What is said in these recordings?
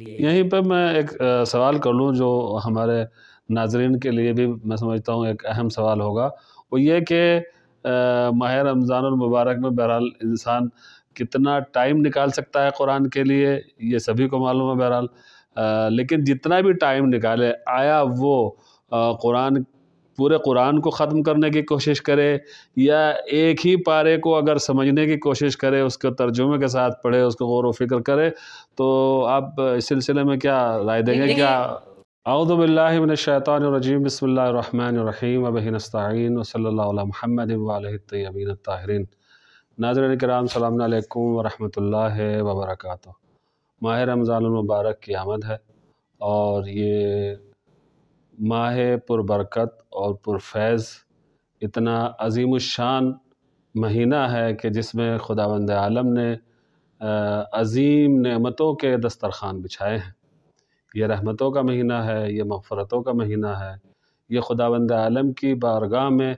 यहीं पर मैं एक आ, सवाल कर लूँ जो हमारे नाजरन के लिए भी मैं समझता हूँ एक अहम सवाल होगा वो ये कि माह रमज़ान मुबारक में बहरहाल इंसान कितना टाइम निकाल सकता है कुरान के लिए ये सभी को मालूम है बहरहाल लेकिन जितना भी टाइम निकाले आया वो कुरान पूरे कुरान को ख़त्म करने की कोशिश करे या एक ही पारे को अगर समझने की कोशिश करे उसके तर्जुमे के साथ पढ़े उसको गौर फिक्र करे तो आप इस सिलसिले में क्या राय देंगे क्या अउदबिल्लाशैतरजीम बसमीम अबीन वसल महमद वालबीन ताहरीन नाजरन कराम सलामकुम वरहमल वबरक माह रमज़ानमबारक की आमद है और ये माह पुरबरकत और पुरफैज़ इतना अजीम शान महीना है कि जिसमें खुदावंद आलम ने अजीम नेमतों के दस्तरखान बिछाए हैं यह रहमतों का महीना है ये मफ़रतों का महीना है ये खुदावंद आलम की बारगाह में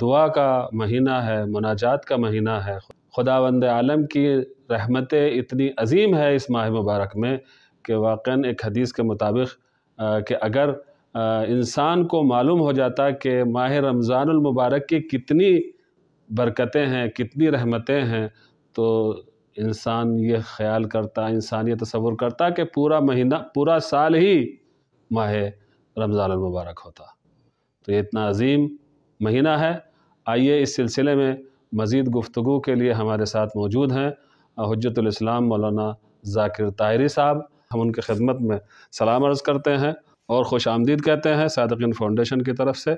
दुआ का महीना है मुनाजात का महीना है खुदावंद आलम की रहमतें इतनी अजीम है इस माह मुबारक में कि वाक़ एक हदीस के मुताबिक कि अगर इंसान को मालूम हो जाता कि माह रमज़ानमबारक की कितनी बरकतें हैं कितनी रहमतें हैं तो इंसान ये ख्याल करता इंसान ये तस्वुर करता कि पूरा महीना पूरा साल ही माह रमज़ानमबारक होता तो ये इतना अजीम महीना है आइए इस सिलसिले में मज़ीद गुफ्तु के लिए हमारे साथ मौजूद हैं हजरतलाम मौलाना जाकिर ताहरी साहब हम उनकी खिदमत में सलाम अर्ज़ करते हैं और खुश आमदीद कहते हैं सदकिन फाउंडेशन की तरफ से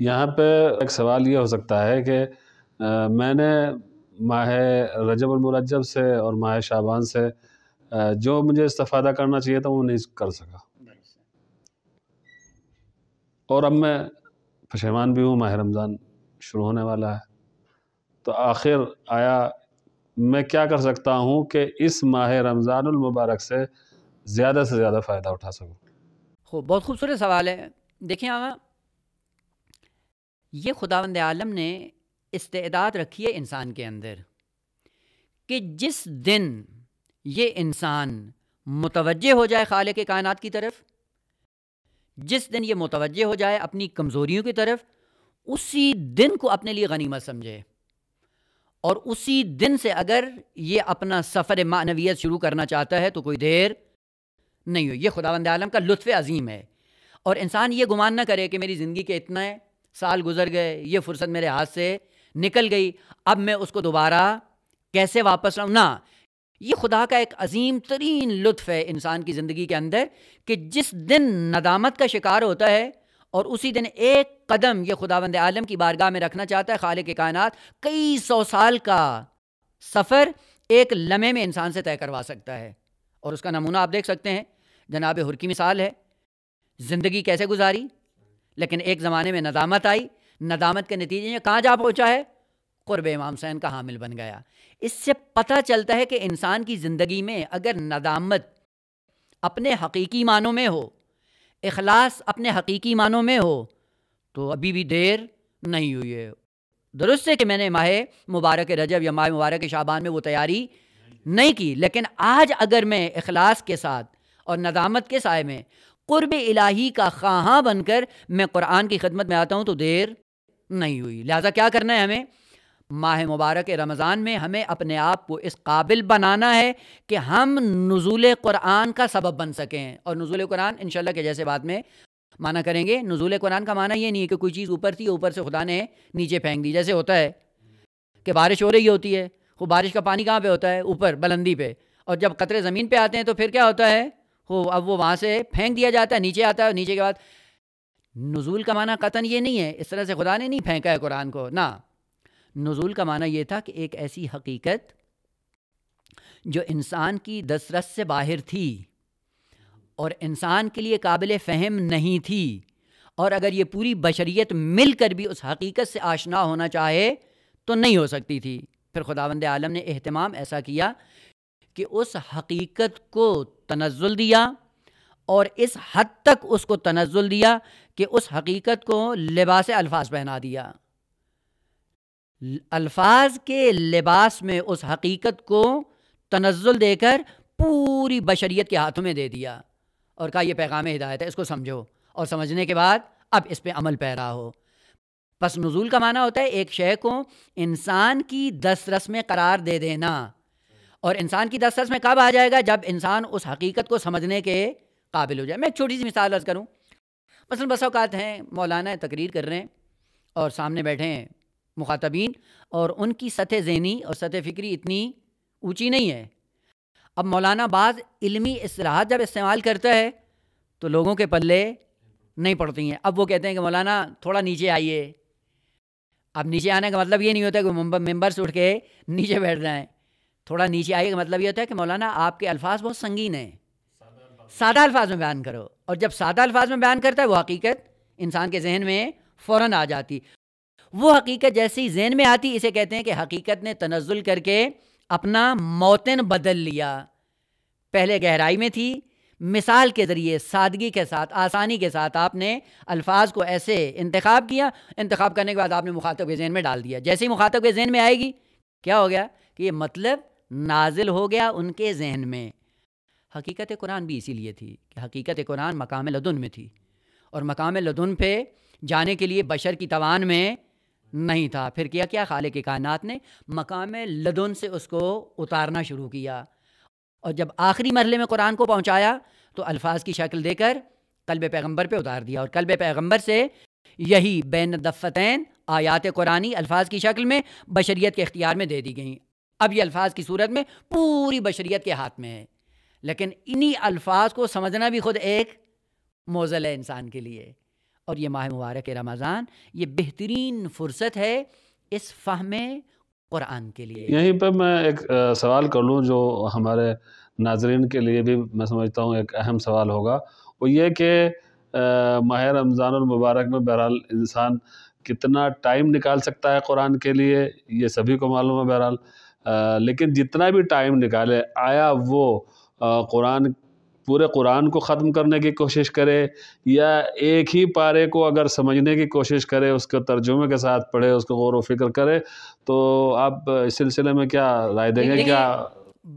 यहाँ पे एक सवाल ये हो सकता है कि मैंने माह रजब मुरजब से और माह शाबान से जो मुझे इस्तफ़ादा करना चाहिए था वो नहीं कर सका और अब मैं पशेमान भी हूँ माह रमज़ान शुरू होने वाला है तो आखिर आया मैं क्या कर सकता हूँ कि इस माह रमज़ानमबारक से ज़्यादा से ज़्यादा फ़ायदा उठा सकूँ खूब बहुत खूबसूरत सवाल है देखिए आगा ये खुदावंद आलम ने इस्तेदाद रखी है इंसान के अंदर कि जिस दिन ये इंसान मुतवजह हो जाए खाले के कायनात की तरफ जिस दिन ये मुतवजह हो जाए अपनी कमज़ोरियों की तरफ उसी दिन को अपने लिए गनीमत समझे और उसी दिन से अगर ये अपना सफ़र मानवियत शुरू करना चाहता है तो कोई देर नहीं हो ये खुदावंद आलम का लुत्फ़ अजीम है और इंसान ये गुमान ना करे कि मेरी ज़िंदगी के इतना है, साल गुजर गए ये फुर्सत मेरे हाथ से निकल गई अब मैं उसको दोबारा कैसे वापस लाऊँ ना ये खुदा का एक अजीम तरीन लुत्फ़ है इंसान की ज़िंदगी के अंदर कि जिस दिन नदामत का शिकार होता है और उसी दिन एक कदम ये खुदावंद आलम की बारगाह में रखना चाहता है के कायनात कई सौ साल का सफ़र एक लम्हे में इंसान से तय करवा सकता है और उसका नमूना आप देख सकते हैं जनाब हुर की मिसाल है ज़िंदगी कैसे गुजारी लेकिन एक ज़माने में नदामत आई नदामत के नतीजे में कहाँ जा पहुँचा है क़ुरब इमाम हुसैन का हामिल बन गया इससे पता चलता है कि इंसान की ज़िंदगी में अगर नदामत अपने हकीकी मानों में हो अखलास अपने हकीकी मानों में हो तो अभी भी देर नहीं हुई है दुरुस्त है कि मैंने माह मुबारक रजब या माह मुबारक शाबान में वो तैयारी नहीं की लेकिन आज अगर मैं अखलास के साथ और नदामत के साय में क़ुरब इलाही का खां बनकर मैं कुरान की खदमत में आता हूँ तो देर नहीं हुई लिहाजा क्या करना है हमें माह मुबारक रमज़ान में हमें अपने आप को इस काबिल बनाना है कि हम नज़ुल कुरान का सबब बन सकें और नज़ुल कुरान इन के जैसे बाद में माना करेंगे नज़ुल कुरान का माना ये नहीं है कि कोई चीज़ ऊपर थी ऊपर से खुदा ने नीचे फेंक दी जैसे होता है कि बारिश हो रही होती है वो बारिश का पानी कहाँ पर होता है ऊपर बुलंदी पर और जब कतरे ज़मीन पर आते हैं तो फिर क्या होता है हो अब वो वहाँ से फेंक दिया जाता है नीचे आता है नीचे के बाद नज़ुल का माना कतन ये नहीं है इस तरह से खुदा ने नहीं फेंका है कुरान को ना नज़ूल का माना ये था कि एक ऐसी हकीकत जो इंसान की दसरस से बाहर थी और इंसान के लिए काबिल फ़हम नहीं थी और अगर ये पूरी बशरीत मिल कर भी उस हकीकत से आशना होना चाहे तो नहीं हो सकती थी फिर खुदावंद आलम ने अहतमाम ऐसा किया कि उस हकीकत को तनज़ुल दिया और इस हद तक उसको तनज़ुल दिया कि उस हकीकत को लिबास अल्फाज पहना दिया अल्फाज के लिबास में उस हकीकत को तनज़ुल देकर पूरी बशरीत के हाथों में दे दिया और कहा यह पैगाम हिदायत है इसको समझो और समझने के बाद अब इस पर अमल पैरा हो बस नजूल का माना होता है एक शय को इंसान की दस रस में करार दे देना और इंसान की दस्तरस में कब आ जाएगा जब इंसान उस हकीकत को समझने के काबिल हो जाए मैं एक छोटी सी मिसाल अर्ज़ करूँ मसल बस अवकात हैं मौलाना तकरीर कर रहे हैं और सामने बैठे हैं मुखातबीन और उनकी सतह जहनी और सतह फ़िक्री इतनी ऊँची नहीं है अब मौलाना बाज इलमी असलाहत जब इस्तेमाल करता है तो लोगों के पल्ले नहीं पड़ती हैं अब वो कहते हैं कि मौलाना थोड़ा नीचे आइए अब नीचे आने का मतलब ये नहीं होता कि मेम्बर्स उठ के नीचे बैठ जाएँ थोड़ा नीचे आइए मतलब ये होता है कि मौलाना आपके अल्फाज बहुत संगीन हैं सादा अल्फाज में बयान करो और जब सादा अल्फाज में बयान करता है वो हकीकत इंसान के जहन में फ़ौर आ जाती वो हकीकत जैसे ही जहन में आती इसे कहते हैं कि हकीकत ने तनजुल करके अपना मौतन बदल लिया पहले गहराई में थी मिसाल के ज़रिए सादगी के साथ आसानी के साथ आपने अल्फाज को ऐसे इंतखब किया इंतखब करने के बाद आपने मुखातब के जहन में डाल दिया जैसे ही मुखातब के जहन में आएगी क्या हो गया कि ये मतलब नाजिल हो गया उनके जहन में हकीकत कुरान भी इसीलिए थी कि हकीकत कुरान मकाम लदन में थी और मकाम लदन पे जाने के लिए बशर की तवान में नहीं था फिर किया क्या खाले के कायनात ने मकाम लदन से उसको उतारना शुरू किया और जब आखिरी मरले में कुरान को पहुँचाया तो अल्फाज की शक्ल देकर कल्ब पैगम्बर पर उतार दिया और कल्ब पैगम्बर से यही बैन दफ़तैन आयात कुरानी अल्फाज की शक्ल में बशरीत के अख्तियार में दे दी गई अब ये अल्फाज की सूरत में पूरी बशरीत के हाथ में है लेकिन इन्हीं अल्फाज को समझना भी खुद एक मोजल है इंसान के लिए और ये माह मुबारक रमज़ान ये बेहतरीन फुर्सत है इस फहम कुरान के लिए यहीं पर मैं एक सवाल कर लूँ जो हमारे नाजरन के लिए भी मैं समझता हूँ एक अहम सवाल होगा वो ये कि माह रमज़ान मुबारक में बहरहाल इंसान कितना टाइम निकाल सकता है कुरान के लिए ये सभी को मालूम है बहरहाल लेकिन जितना भी टाइम निकाले आया वो कुरान पूरे कुरान को ख़त्म करने की कोशिश करे या एक ही पारे को अगर समझने की कोशिश करे उसके तर्जुमे के साथ पढ़े उसको गौर व फिक्र करे तो आप इस सिलसिले में क्या राय देंगे क्या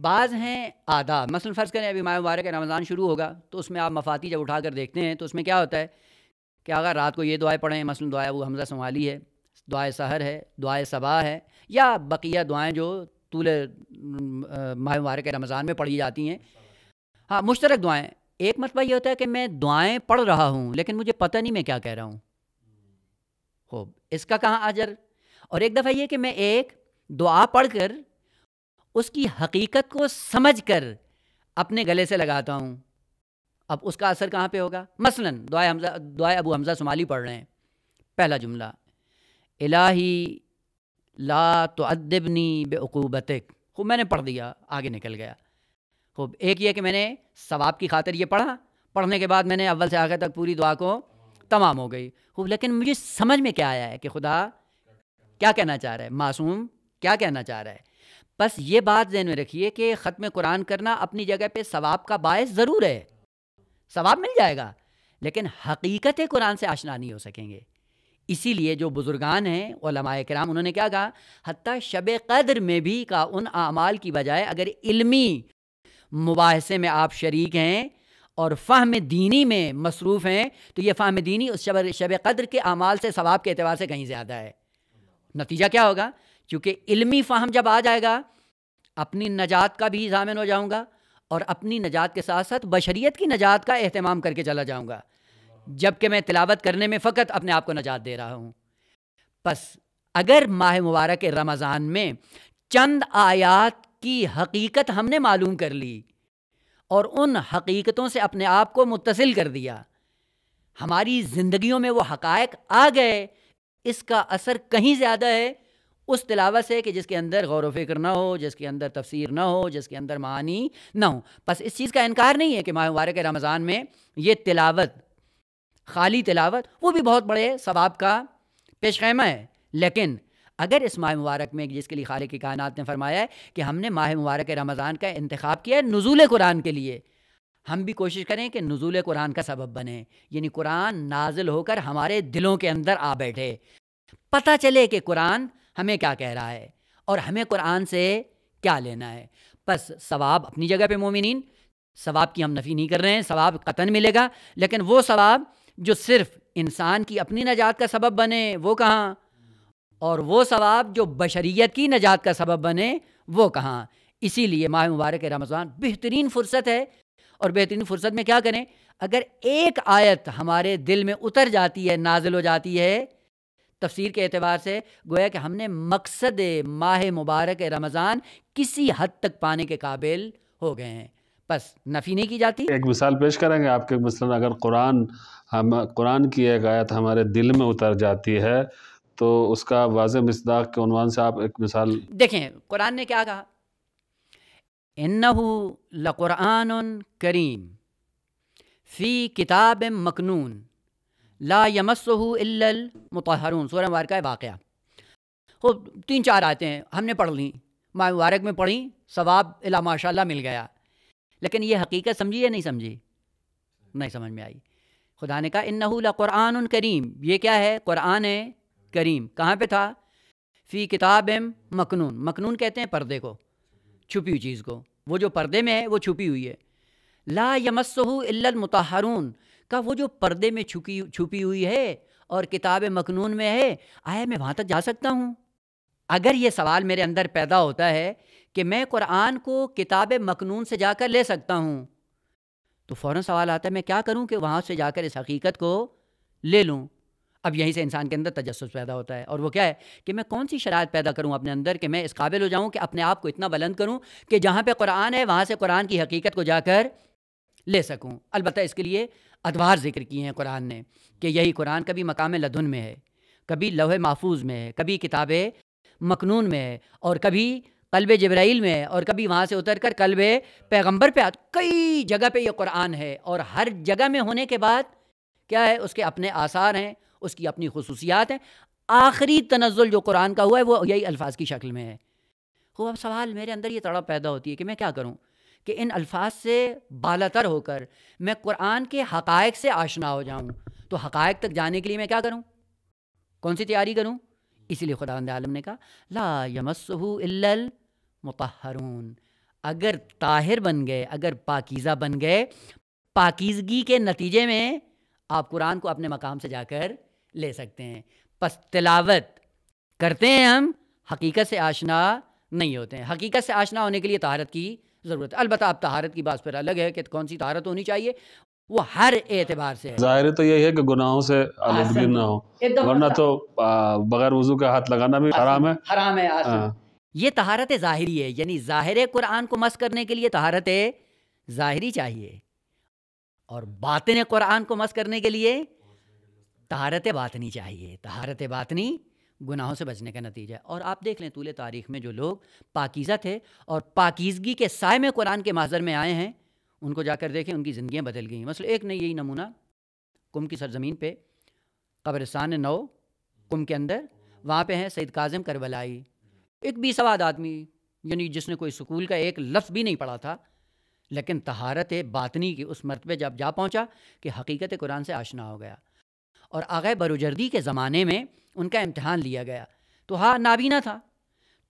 बाज़ हैं आदा मसलन फ़र्ज़ करें अभी माह मुबारक रमज़ान शुरू होगा तो उसमें आप मफाती जब उठा कर देखते हैं तो उसमें क्या होता है कि अगर रात को ये दुआएं पढ़ें मसलन दुआ वो हमजा संभाली है दुआ सहर है दुआ सबा है या बकिया दुआएँ जो तूल माह मुबारक रमज़ान में पढ़ी जाती हैं हाँ मुश्तरक दुआएँ एक मतलब ये होता है कि मैं दुआएँ पढ़ रहा हूँ लेकिन मुझे पता नहीं मैं क्या कह रहा हूँ हो इसका कहाँ अजर और एक दफ़ा ये कि मैं एक दुआ पढ़ कर उसकी हकीकत को समझ कर अपने गले से लगाता हूँ अब उसका असर कहाँ पे होगा मसलन दुआ हमजा दुआ अबू हमज़ा शुमाली पढ़ रहे हैं पहला जुमला इलाही ला तो अदबनी बेकूबत खूब मैंने पढ़ दिया आगे निकल गया खूब एक ये कि मैंने सवाब की खातिर ये पढ़ा पढ़ने के बाद मैंने अव्वल से आखिर तक पूरी दुआ को तमाम हो गई खूब लेकिन मुझे समझ में क्या आया है कि खुदा क्या कहना चाह रहा है मासूम क्या कहना चाह रहा है बस ये बात जहन में रखिए कि ख़त्म कुरान करना अपनी जगह पे सवाब का बायस ज़रूर है सवाब मिल जाएगा लेकिन हकीकत कुरान से आशना नहीं हो सकेंगे इसीलिए जो बुज़ुर्गान हैं कराम उन्होंने क्या कहा हती शब कद्र में भी का उन अमाल की बजाय अगर इल्मी मुबासे में आप शरीक हैं और फाहम दीनी में मसरूफ़ हैं तो ये फ़ाहम दीनी उस शब शब कदर के अमाल से सवाब के अतबार से कहीं ज़्यादा है नतीजा क्या होगा क्योंकि इल्मी फ़ाहम जब आ जाएगा अपनी नजात का भी जामिन हो जाऊँगा और अपनी नजात के साथ साथ बशरीत की नजात का अहतमाम करके चला जाऊँगा जबकि मैं तिलावत करने में फ़कत अपने आप को नजात दे रहा हूँ बस अगर माह मुबारक रमज़ान में चंद आयात की हकीकत हमने मालूम कर ली और उन हकीकतों से अपने आप को मुतसिल कर दिया हमारी ज़िंदगियों में वो हकायक आ गए इसका असर कहीं ज़्यादा है उस तिलावत से कि जिसके अंदर गौर वफ़िक्र ना हो जिसके अंदर तफसीर ना हो जिसके अंदर मानी ना हो बस इस चीज़ का इनकार नहीं है कि माह मुबारक रमज़ान में ये तिलावत खाली तिलावत वो भी बहुत बड़े सवाब का पेशखैमा है लेकिन अगर इस माह मुबारक में जिसके लिए खालिक कायनात ने फरमाया है कि हमने माह मुबारक रमज़ान का इंतखा किया है नज़ुल कुरान के लिए हम भी कोशिश करें कि नज़ुल कुरान का सबब बने यानी कुरान नाजिल होकर हमारे दिलों के अंदर आ बैठे पता चले कि कुरान हमें क्या कह रहा है और हमें कुरान से क्या लेना है बस सवाब अपनी जगह पे मोमिन सवाब की हम नफ़ी नहीं कर रहे हैं सवाब कतन मिलेगा लेकिन वो सवाब जो सिर्फ इंसान की अपनी नजात का सबब बने वो कहाँ और वो सवाब जो बशरीत की नजात का सबब बने वो कहाँ इसीलिए माह मुबारक रमज़ान बेहतरीन फुर्सत है और बेहतरीन फुर्सत में क्या करें अगर एक आयत हमारे दिल में उतर जाती है नाजिल हो जाती है तफसीर के अतबार से गोया कि हमने मकसद माह मुबारक रमज़ान किसी हद तक पाने के काबिल हो गए हैं बस नफ़ी नहीं की जाती एक मिसाल पेश करेंगे आपके मसलन अगर कुरान हम कुरान की एक आयत हमारे दिल में उतर जाती है तो उसका वाज मसदाक के अनवान से आप एक मिसाल देखें कुरान ने क्या कहा इन्नहू करीम फ़ी किताब मकनून ला यमसहू इल्लल मुतहरून वार का वाक़ खूब तीन चार आते हैं हमने पढ़ ली माँ मुबारक में पढ़ी सवाब इला माशा मिल गया लेकिन ये हकीकत समझी या नहीं समझी नहीं समझ में आई खुदा ने कहा इन्ना क़ुरान करीम ये क्या है क़ुरान है करीम कहाँ पे था फ़ी किताब एम मखनून मखनून कहते हैं पर्दे को छुपी हुई चीज़ को वो जो पर्दे में है वो छुपी हुई है ला यमसहू इल्लमतहारून का वो जो पर्दे में छुपी छुपी हुई है और किताब मखनून में है आया मैं वहाँ तक जा सकता हूँ अगर ये सवाल मेरे अंदर पैदा होता है कि मैं कुरान को किताब मकनून से जाकर ले सकता हूँ तो फ़ौर सवाल आता है मैं क्या करूँ कि वहाँ से जाकर इस हकीकत को ले लूँ अब यहीं से इंसान के अंदर तजस पैदा होता है और वो क्या है कि मैं कौन सी शरात पैदा करूँ अपने अंदर कि मैं इस काबिल हो जाऊँ कि अपने आप को इतना बुलंद करूँ कि जहाँ पर कुरान है वहाँ से कुरान की हकीकत को जाकर ले सकूँ अलबत् इसके लिए अदवार जिक्र किए हैं कुरान ने कि यही कुरान कभी मकाम लधुन में है कभी लोहे महफूज में है कभी किताब मकनून में है और कभी कल्ब जब्राइल में है और कभी वहाँ से उतर कर कल्ब पैगम्बर पर आ कई जगह पर यह कुरान है और हर जगह में होने के बाद क्या है उसके अपने आसार हैं उसकी अपनी खसूसियात हैं आखिरी तनजुल जो कुरान का हुआ है वो यही अल्फाज की शक्ल में है वो अब सवाल मेरे अंदर ये तड़प पैदा होती है कि मैं क्या करूँ कि इन अल्फाज से बालतर होकर मैं कुरान के हक़ से आशना हो जाऊँ तो हक़ तक जाने के लिए मैं क्या करूँ कौन सी तैयारी करूँ इसीलिए खुदा आलम ने कहा ला यमसू इल्ल मुतहरून अगर ताहिर बन गए अगर पाकिजा बन गए पाकिजगी के नतीजे में आप कुरान को अपने मकाम से जाकर ले सकते हैं बस तिलावत करते हैं हम हकीकत से आशना नहीं होते हैं हकीकत से आशना होने के लिए तहारत की ज़रूरत है अलबत्त आप तहारत की बात पर अलग है कि कौन सी तहारत होनी चाहिए वो हर एतबार से जाहिर तो यही है कि गुनाहों से भी ना हो वरना तो बगैर वजू का हाथ लगाना भी हराम है हराम है ये तहारत ज़ाहरी है यानी ज़ाहिर कुरान को मस करने के लिए तहारत ज़ाहरी चाहिए और बातन कुरान को मस करने के लिए तहारत बातनी चाहिए तहारत बातनी गुनाहों से बचने का नतीजा है और आप देख लें तूले तारीख़ में जो लोग पाकिज़ा थे और पाकिजगी के साय में कुरान के माजर में आए हैं उनको जाकर देखें उनकी ज़िंदियाँ बदल गई मसल एक नहीं यही नमूना कुम की सरजमीन पर कब्रस्तान नौ कुम के अंदर वहाँ पे हैं सैद काज़म करबलाई एक बीसवाद आदमी यानी जिसने कोई स्कूल का एक लफ्ज़ भी नहीं पढ़ा था लेकिन तहारत बातनी की उस मरतबे जब जा पहुंचा कि हकीकत कुरान से आशना हो गया और आगे बरुजर्दी के ज़माने में उनका इम्तहान लिया गया तो हाँ नाबीना था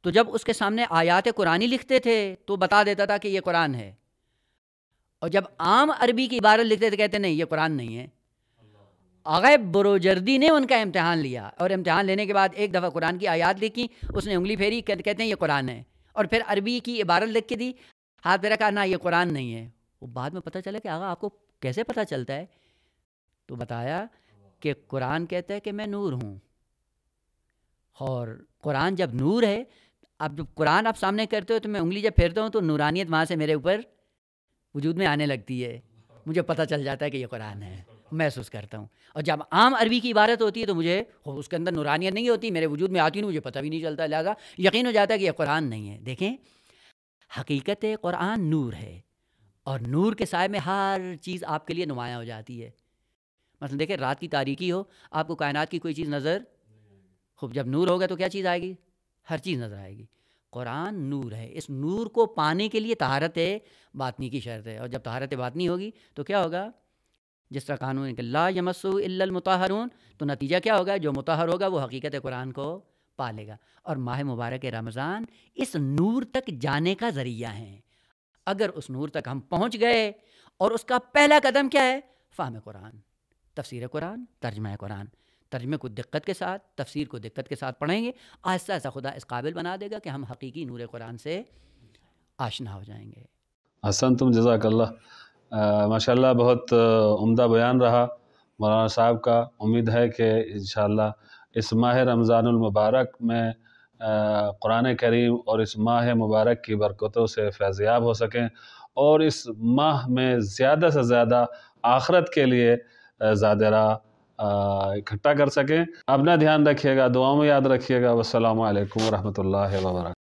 तो जब उसके सामने आयात कुरानी लिखते थे तो बता देता था कि ये कुरान है और जब आम अरबी की इबारत लिखते थे कहते नहीं ये कुरान नहीं है अगैब बरोजर्दी ने उनका इम्तहान लिया और इम्तहान लेने के बाद एक दफ़ा कुरान की आयात लिखी उसने उंगली फेरी कह, कहते हैं ये कुरान है और फिर अरबी की इबारत लिख के दी हाथ पे रखा ना ये कुरान नहीं है वो बाद में पता चला कि आगा आपको कैसे पता चलता है तो बताया कि कुरान कहता है कि मैं नूर हूँ और कुरान जब नूर है अब जब कुरान आप सामने करते हो तो मैं उंगली जब फेरता हूँ तो नूरानियत वहाँ से मेरे ऊपर वजूद में आने लगती है मुझे पता चल जाता है कि ये कुरान है महसूस करता हूँ और जब आम अरबी की इबारत होती है तो मुझे उसके अंदर नुरानियत नहीं होती मेरे वजूद में आती नहीं मुझे पता भी नहीं चलता लिहाजा यकीन हो जाता है कि यह कुरान नहीं है देखें हकीकत कुरान नूर है और नूर के साय में हर चीज़ आपके लिए नुमाया हो जाती है मतलब देखें रात की तारीकी हो आपको कायनात की कोई चीज़ नज़र खूब जब नूर होगा तो क्या चीज़ आएगी हर चीज़ नज़र आएगी कुरान नूर है इस नूर को पाने के लिए तहारत बातनी की शर्त है और जब तहारत बातनी होगी तो क्या होगा जिस तरह कानून है कि ला यमसु इल्लमतहारून तो नतीजा क्या होगा जो मुतहर होगा वो हकीकत कुरान को पालेगा और माह मुबारक रमज़ान इस नूर तक जाने का ज़रिया है अगर उस नूर तक हम पहुँच गए और उसका पहला कदम क्या है फ़ाम कुरान तफसर कुरान तर्जमा कुरान तर्जमे को दिक्कत के साथ तफसीर को दिक्कत के साथ पढ़ेंगे आहिस्ता आहिस्ता खुदा इस काबिल बना देगा कि हम हकीकी नूर कुरान से आशना हो जाएंगे हसन तुम जजाकल्ला माशाल्लाह बहुत उम्दा बयान रहा मौलाना साहब का उम्मीद है कि इन इस माह रमज़ानमबारक में कुरान करीम और इस माह मुबारक की बरकतों से फैज़याब हो सकें और इस माह में ज़्यादा से ज़्यादा आखरत के लिए ज़्यादा इकट्ठा कर सकें अपना ध्यान रखिएगा दुआ में याद रखिएगा वालकम वरहमल वर्क